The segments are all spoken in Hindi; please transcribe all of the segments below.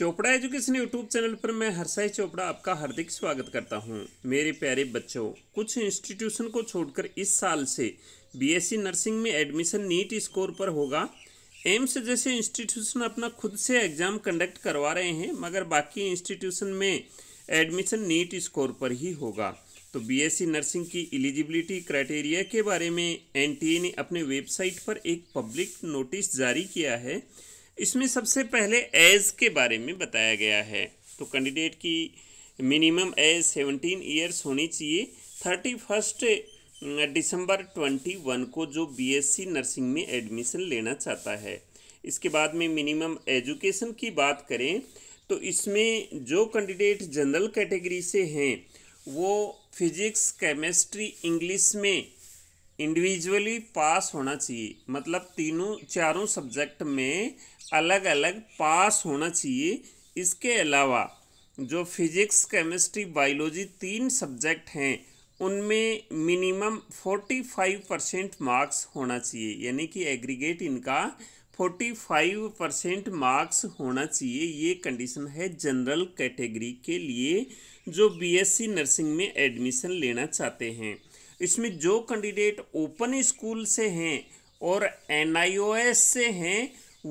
चोपड़ा एजुकेशन यूट्यूब चैनल पर मैं हर्षाई चोपड़ा आपका हार्दिक स्वागत करता हूं मेरे प्यारे बच्चों कुछ इंस्टीट्यूशन को छोड़कर इस साल से बीएससी नर्सिंग e में एडमिशन नीट स्कोर पर होगा एम्स जैसे इंस्टीट्यूशन अपना खुद से एग्ज़ाम कंडक्ट करवा रहे हैं मगर बाकी इंस्टीट्यूशन में एडमिशन नीट स्कोर पर ही होगा तो बी नर्सिंग e की एलिजिबिलिटी क्राइटेरिया के बारे में एन ने अपने वेबसाइट पर एक पब्लिक नोटिस जारी किया है इसमें सबसे पहले एज के बारे में बताया गया है तो कैंडिडेट की मिनिमम एज सेवनटीन ईयर्स होनी चाहिए थर्टी फर्स्ट दिसंबर ट्वेंटी वन को जो बीएससी नर्सिंग में एडमिशन लेना चाहता है इसके बाद में मिनिमम एजुकेशन की बात करें तो इसमें जो कैंडिडेट जनरल कैटेगरी से हैं वो फिजिक्स केमिस्ट्री इंग्लिश में इंडिविजुअली पास होना चाहिए मतलब तीनों चारों सब्जेक्ट में अलग अलग पास होना चाहिए इसके अलावा जो फिजिक्स केमिस्ट्री बायोलॉजी तीन सब्जेक्ट हैं उनमें minimum forty five percent marks होना चाहिए यानी कि एग्रीगेट इनका फोर्टी फाइव परसेंट मार्क्स होना चाहिए ये कंडीशन है जनरल कैटेगरी के लिए जो बीएससी नर्सिंग में एडमिशन लेना चाहते हैं इसमें जो कैंडिडेट ओपन स्कूल से हैं और एन से हैं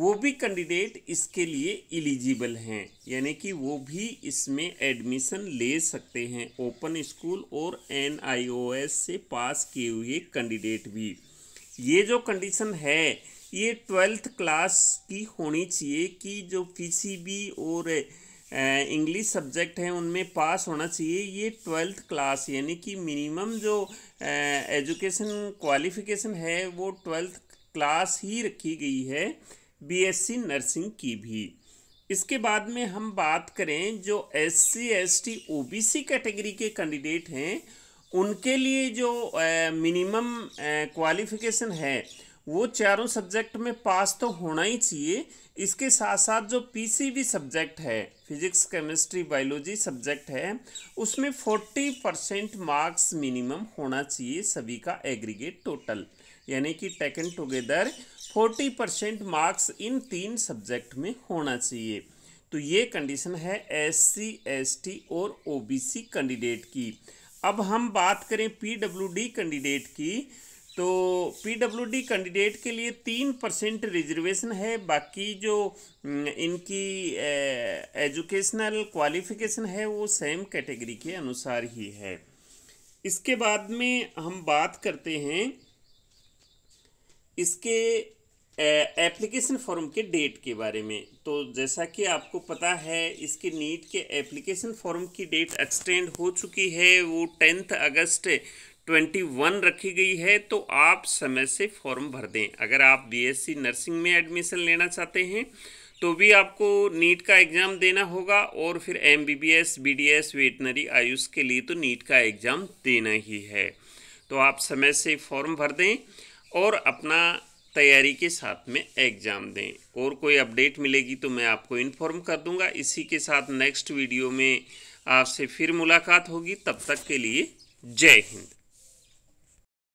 वो भी कैंडिडेट इसके लिए इलिजिबल हैं यानी कि वो भी इसमें एडमिशन ले सकते हैं ओपन स्कूल और एन से पास किए हुए कैंडिडेट भी ये जो कंडीशन है ये ट्वेल्थ क्लास की होनी चाहिए कि जो पी और इंग्लिश सब्जेक्ट हैं उनमें पास होना चाहिए ये ट्वेल्थ क्लास यानी कि मिनिमम जो एजुकेशन क्वालिफिकेशन है वो ट्वेल्थ क्लास ही रखी गई है बीएससी नर्सिंग की भी इसके बाद में हम बात करें जो S C S T O B C category के कैंडिडेट हैं उनके लिए जो मिनिमम क्वालिफिकेशन है वो चारों सब्जेक्ट में पास तो होना ही चाहिए इसके साथ साथ जो पीसीबी सब्जेक्ट है फिजिक्स केमिस्ट्री बायोलॉजी सब्जेक्ट है उसमें फोर्टी परसेंट मार्क्स मिनिमम होना चाहिए सभी का एग्रीगेट टोटल यानी कि taken together forty percent marks इन तीन सब्जेक्ट में होना चाहिए तो ये कंडीशन है एस सी एस टी और ओ बी सी कैंडिडेट की अब हम बात करें पी डब्ल्यू डी कैंडिडेट की तो पीडब्ल्यूडी कैंडिडेट के लिए तीन परसेंट रिजर्वेशन है बाकी जो इनकी एजुकेशनल क्वालिफिकेशन है वो सेम कैटेगरी के अनुसार ही है इसके बाद में हम बात करते हैं इसके एप्लीकेशन फॉर्म के डेट के बारे में तो जैसा कि आपको पता है इसके नीट के एप्लीकेशन फॉर्म की डेट एक्सटेंड हो चुकी है वो टेंथ अगस्त ट्वेंटी वन रखी गई है तो आप समय से फॉर्म भर दें अगर आप बीएससी नर्सिंग में एडमिशन लेना चाहते हैं तो भी आपको नीट का एग्ज़ाम देना होगा और फिर M B B S B D S veterinary AYUSH के लिए तो नीट का एग्ज़ाम देना ही है तो आप समय से फॉर्म भर दें और अपना तैयारी के साथ में एग्ज़ाम दें और कोई अपडेट मिलेगी तो मैं आपको इन्फॉर्म कर दूंगा इसी के साथ नेक्स्ट वीडियो में आपसे फिर मुलाकात होगी तब तक के लिए जय हिंद